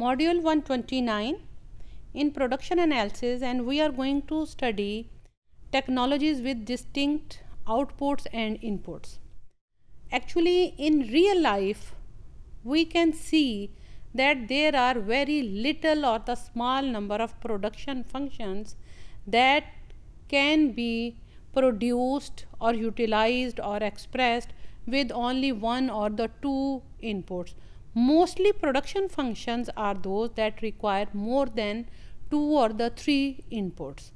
module 129 in production analysis and we are going to study technologies with distinct outputs and inputs actually in real life we can see that there are very little or the small number of production functions that can be produced or utilized or expressed with only one or the two inputs mostly production function are those that require more than two or the three inputs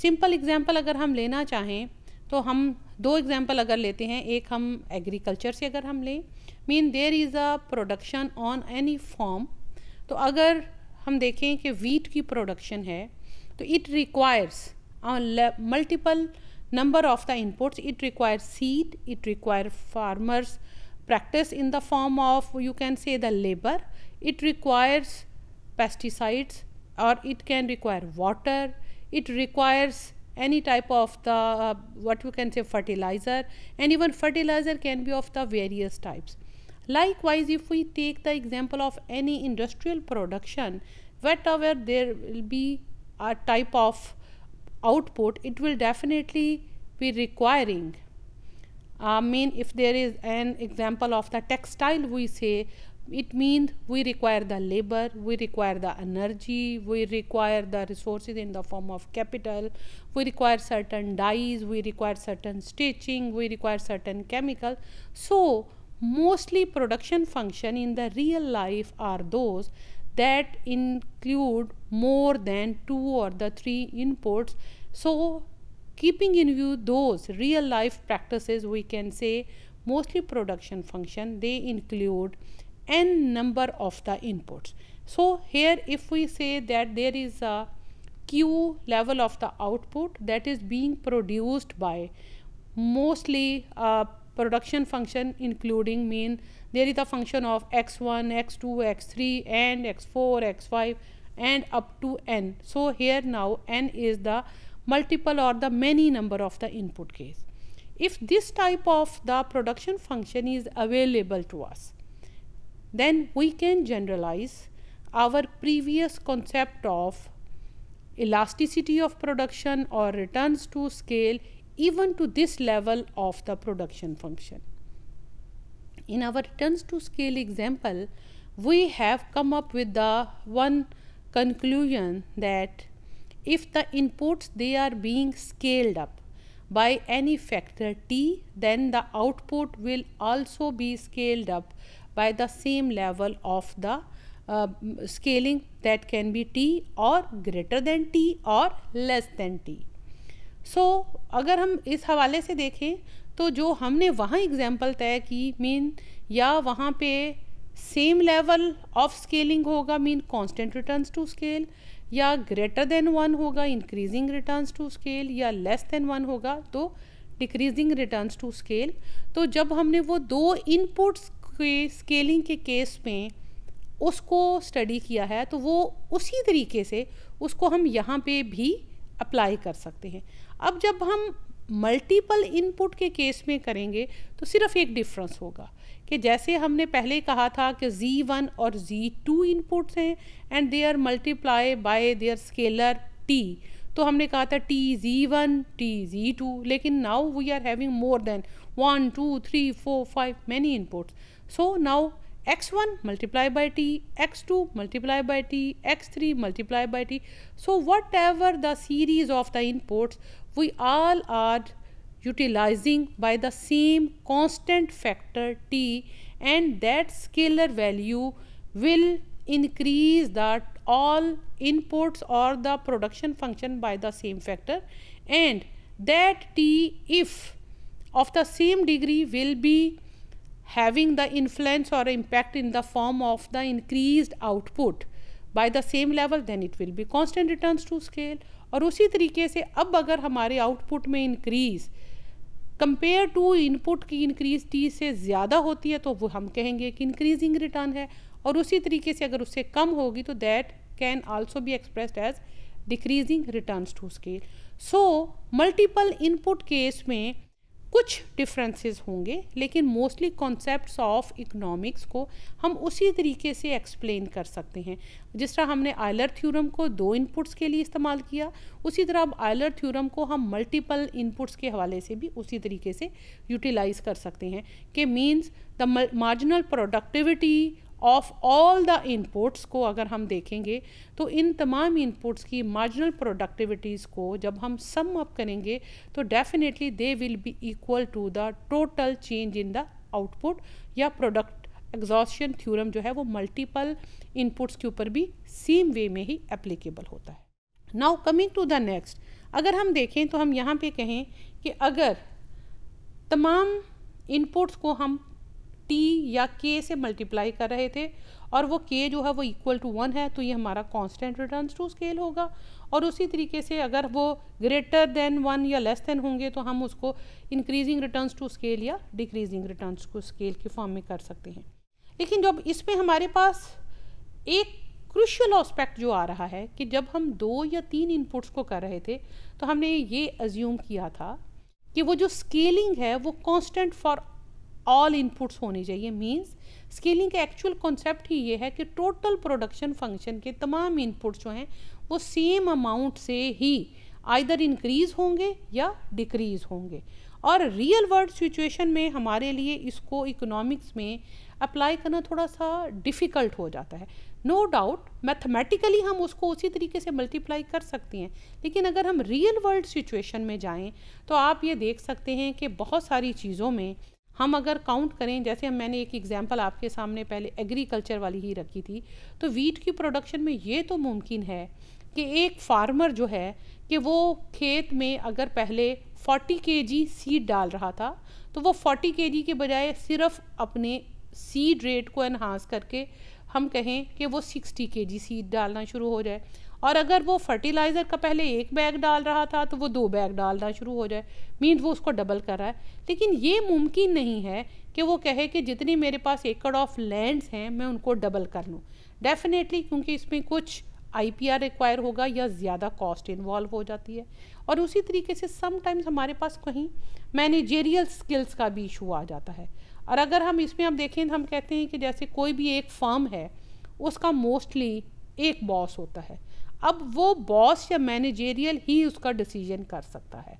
simple uh, example अगर हम लेना चाहें तो हम दो example अगर लेते हैं एक हम एग्रीकल्चर से अगर हम लें mean there is a production on any form तो अगर हम देखें कि वीट की प्रोडक्शन है तो it requires multiple number of the inputs it require seed it require farmers practice in the form of you can say the labor it requires pesticides or it can require water it requires any type of the uh, what you can say fertilizer and even fertilizer can be of the various types likewise if we take the example of any industrial production whatever there will be a type of output it will definitely be requiring uh, mean if there is an example of the textile we say it means we require the labor we require the energy we require the resources in the form of capital we require certain dyes we require certain stitching we require certain chemical so mostly production function in the real life are those that include more than two or the three inputs so keeping in view those real life practices we can say mostly production function they include n number of the inputs so here if we say that there is a q level of the output that is being produced by mostly a uh, production function including mean there is a function of x1 x2 x3 and x4 x5 and up to n so here now n is the multiple or the many number of the input case. If this type of the production function is available to us, then we can generalize our previous concept of elasticity of production or returns to scale even to this level of the production function. In our returns to scale example, we have come up with the one conclusion that if the inputs they are being scaled up by any factor t then the output will also be scaled up by the same level of the uh, scaling that can be t or greater than t or less than t so so, अगर हम इस हवाले से देखें तो जो हमने वहाँ एग्ज़ाम्पल तय की मीन या वहाँ पे सेम लेवल ऑफ स्केलिंग होगा mean constant returns to scale या ग्रेटर देन वन होगा इंक्रीजिंग रिटर्न्स टू स्केल या लेस देन वन होगा तो डिक्रीजिंग रिटर्न्स टू स्केल तो जब हमने वो दो इनपुट्स के स्केलिंग के केस में उसको स्टडी किया है तो वो उसी तरीके से उसको हम यहाँ पे भी अप्लाई कर सकते हैं अब जब हम मल्टीपल इनपुट के केस में करेंगे तो सिर्फ एक डिफरेंस होगा कि जैसे हमने पहले कहा था कि Z1 और Z2 इनपुट्स हैं and they are multiply by their scalar T तो हमने कहा था T G one T G two लेकिन now we are having more than one two three four five many inputs so now X one multiply by T X two multiply by T X three multiply by T so whatever the series of the inputs we all are utilizing by the same constant factor t and that scalar value will increase that all inputs or the production function by the same factor and that t if of the same degree will be having the influence or impact in the form of the increased output by the same level then it will be constant return to scale और उसी तरीके से अब अगर हमारे output में increase compare to input की increase T से ज़्यादा होती है तो वो हम कहेंगे कि इंक्रीजिंग रिटर्न है और उसी तरीके से अगर उससे कम होगी तो that can also be expressed as decreasing return to scale so multiple input case में कुछ डिफरेंसेस होंगे लेकिन मोस्टली कॉन्सेप्ट्स ऑफ इकोनॉमिक्स को हम उसी तरीके से एक्सप्लेन कर सकते हैं जिस तरह हमने आयलर थ्योरम को दो इनपुट्स के लिए इस्तेमाल किया उसी तरह अब आयलर थ्योरम को हम मल्टीपल इनपुट्स के हवाले से भी उसी तरीके से यूटिलाइज कर सकते हैं कि means the marginal productivity of all the inputs को अगर हम देखेंगे तो इन तमाम इनपुट्स की मार्जिनल प्रोडक्टिविटीज़ को जब हम सम अप करेंगे तो definitely they will be equal to the total change in the output या प्रोडक्ट एग्जॉशन थ्योरम जो है वो मल्टीपल इनपुट्स के ऊपर भी सेम वे में ही एप्लीकेबल होता है now coming to the next अगर हम देखें तो हम यहाँ पे कहें कि अगर तमाम इनपुट्स को हम टी या के से मल्टीप्लाई कर रहे थे और वो के जो है वो इक्वल टू वन है तो ये हमारा कांस्टेंट रिटर्न टू स्केल होगा और उसी तरीके से अगर वो ग्रेटर देन वन या लेस देन होंगे तो हम उसको इंक्रीजिंग रिटर्न टू स्केल या डिक्रीजिंग रिटर्न टू स्केल के फॉर्म में कर सकते हैं लेकिन जब इसमें हमारे पास एक क्रुशल ऑस्पेक्ट जो आ रहा है कि जब हम दो या तीन इनपुट्स को कर रहे थे तो हमने ये अज्यूम किया था कि वो जो स्केलिंग है वो कांस्टेंट फॉर ऑल इनपुट्स होनी चाहिए मींस स्केलिंग का एक्चुअल कॉन्सेप्ट ही ये है कि टोटल प्रोडक्शन फंक्शन के तमाम इनपुट्स जो हैं वो सेम अमाउंट से ही आइदर इंक्रीज होंगे या डिक्रीज होंगे और रियल वर्ल्ड सिचुएशन में हमारे लिए इसको इकोनॉमिक्स में अप्लाई करना थोड़ा सा डिफ़िकल्ट हो जाता है नो डाउट मैथमेटिकली हम उसको उसी तरीके से मल्टीप्लाई कर सकते हैं लेकिन अगर हम रियल वर्ल्ड सिचुएशन में जाएं तो आप ये देख सकते हैं कि बहुत सारी चीज़ों में हम अगर काउंट करें जैसे हम मैंने एक एग्जांपल आपके सामने पहले एग्रीकल्चर वाली ही रखी थी तो वीट की प्रोडक्शन में ये तो मुमकिन है कि एक फार्मर जो है कि वो खेत में अगर पहले 40 के जी सीड डाल रहा था तो वो 40 के जी के बजाय सिर्फ अपने सीड रेट को एनहांस करके हम कहें कि वो सिक्सटी के जी सीड डालना शुरू हो जाए और अगर वो फर्टिलाइज़र का पहले एक बैग डाल रहा था तो वो दो बैग डालना शुरू हो जाए मीन वो उसको डबल कर रहा है लेकिन ये मुमकिन नहीं है कि वो कहे कि जितनी मेरे पास एकड़ ऑफ लैंड्स हैं मैं उनको डबल कर लूँ डेफ़िनेटली क्योंकि इसमें कुछ आईपीआर रिक्वायर होगा या ज़्यादा कॉस्ट इन्वॉल्व हो जाती है और उसी तरीके से समटाइम्स हमारे पास कहीं मैनेजेरियल स्किल्स का भी इशू आ जाता है और अगर हम इसमें हम देखें हम कहते हैं कि जैसे कोई भी एक फर्म है उसका मोस्टली एक बॉस होता है अब वो बॉस या मैनेजेरियल ही उसका डिसीजन कर सकता है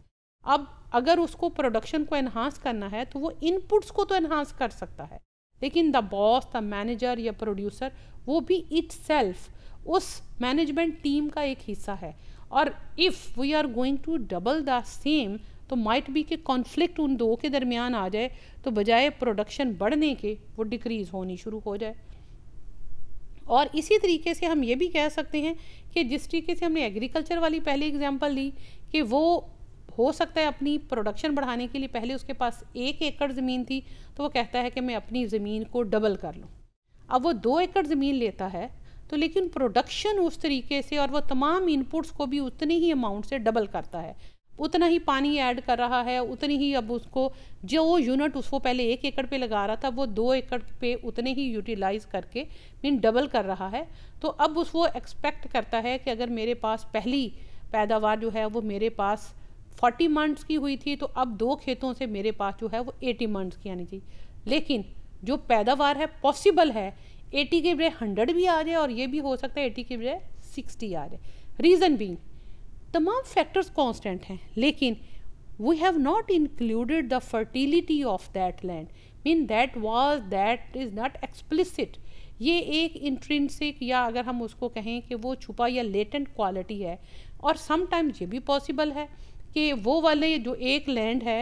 अब अगर उसको प्रोडक्शन को एनहांस करना है तो वो इनपुट्स को तो एनहांस कर सकता है लेकिन द बॉस द मैनेजर या प्रोड्यूसर वो भी इट सेल्फ उस मैनेजमेंट टीम का एक हिस्सा है और if we are going to double the same तो माइट बी के कॉन्फ्लिक्ट उन दो के दरमियान आ जाए तो बजाय प्रोडक्शन बढ़ने के वो डिक्रीज़ होनी शुरू हो जाए और इसी तरीके से हम ये भी कह सकते हैं कि जिस तरीके से हमने एग्रीकल्चर वाली पहली एग्जांपल ली कि वो हो सकता है अपनी प्रोडक्शन बढ़ाने के लिए पहले उसके पास एक एकड़ ज़मीन थी तो वो कहता है कि मैं अपनी ज़मीन को डबल कर लूँ अब वो दो एकड़ ज़मीन लेता है तो लेकिन प्रोडक्शन उस तरीके से और वो तमाम इनपुट्स को भी उतने ही अमाउंट से डबल करता है उतना ही पानी ऐड कर रहा है उतनी ही अब उसको जो वो यूनिट उसको पहले एक एकड़ पे लगा रहा था वो दो एकड़ पे उतने ही यूटिलाइज़ करके मीन डबल कर रहा है तो अब उस वो एक्सपेक्ट करता है कि अगर मेरे पास पहली पैदावार जो है वो मेरे पास फोर्टी मंथ्स की हुई थी तो अब दो खेतों से मेरे पास जो है वो एटी मंथ्स की आनी चाहिए लेकिन जो पैदावार है पॉसिबल है एटी के बजाय हंड्रेड भी आ जाए और ये भी हो सकता है एटी के बजाय सिक्सटी आ जाए रीज़न बींग तमाम फैक्टर्स कॉन्स्टेंट हैं लेकिन we have not included the fertility of that land mean that was that is not explicit ये एक इंट्रेंसिक या अगर हम उसको कहें कि वो छुपा या लेटेंट क्वालिटी है और समटाइम्स ये भी पॉसिबल है कि वो वाले जो एक लैंड है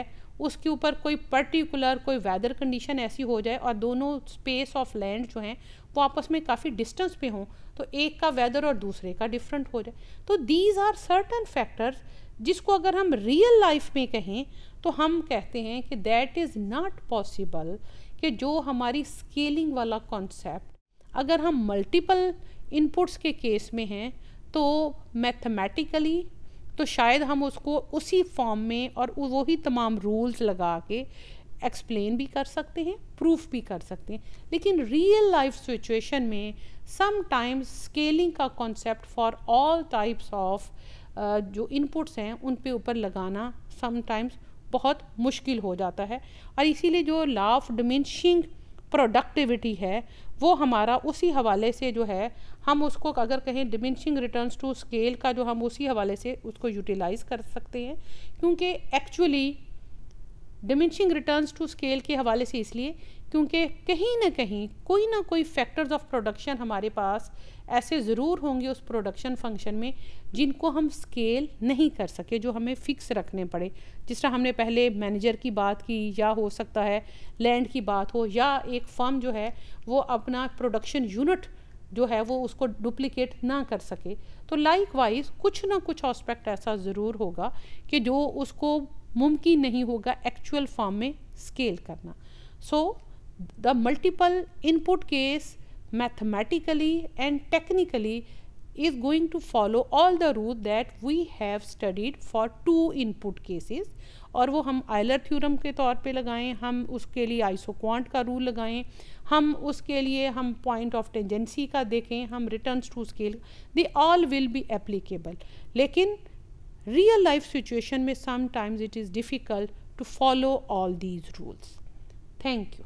उसके ऊपर कोई पर्टिकुलर कोई वेदर कंडीशन ऐसी हो जाए और दोनों स्पेस ऑफ लैंड जो हैं वो आपस में काफ़ी डिस्टेंस पे हों तो एक का वेदर और दूसरे का डिफरेंट हो जाए तो दीज आर सर्टन फैक्टर्स जिसको अगर हम रियल लाइफ में कहें तो हम कहते हैं कि दैट इज़ नॉट पॉसिबल कि जो हमारी स्केलिंग वाला कॉन्सेप्ट अगर हम मल्टीपल इनपुट्स के केस में हैं तो मैथमेटिकली तो शायद हम उसको उसी फॉर्म में और वही तमाम रूल्स लगा के एक्सप्लेन भी कर सकते हैं प्रूफ भी कर सकते हैं लेकिन रियल लाइफ सिचुएशन में समटाइम्स स्केलिंग का concept for all types of जो इनपुट्स हैं उन पे ऊपर लगाना समटाइम्स बहुत मुश्किल हो जाता है और इसीलिए जो लाफ डिमिनशिंग प्रोडक्टिविटी है वो हमारा उसी हवाले से जो है हम उसको अगर कहें डिमिनशिंग रिटर्न्स टू स्केल का जो हम उसी हवाले से उसको यूटिलाइज़ कर सकते हैं क्योंकि actually diminishing returns to scale के हवाले से इसलिए क्योंकि कहीं ना कहीं कोई ना कोई फैक्टर्स ऑफ प्रोडक्शन हमारे पास ऐसे ज़रूर होंगे उस प्रोडक्शन फंक्शन में जिनको हम स्केल नहीं कर सके जो हमें फ़िक्स रखने पड़े जिस तरह हमने पहले मैनेजर की बात की या हो सकता है लैंड की बात हो या एक फर्म जो है वो अपना प्रोडक्शन यूनिट जो है वो उसको डुप्लिकेट ना कर सके तो लाइक वाइज कुछ ना कुछ ऑस्पेक्ट ऐसा ज़रूर होगा कि जो उसको मुमकिन नहीं होगा एक्चुअल फॉर्म में स्केल करना so the multiple input case mathematically and technically is going to follow all the rule that we have studied for two input cases और वो हम आयलर थ्योरम के तौर पे लगाएं हम उसके लिए आइसोक्वांट का रूल लगाएं हम उसके लिए हम पॉइंट ऑफ टेंजेंसी का देखें हम returns to scale they all will be applicable लेकिन real life situation may sometimes it is difficult to follow all these rules. Thank you.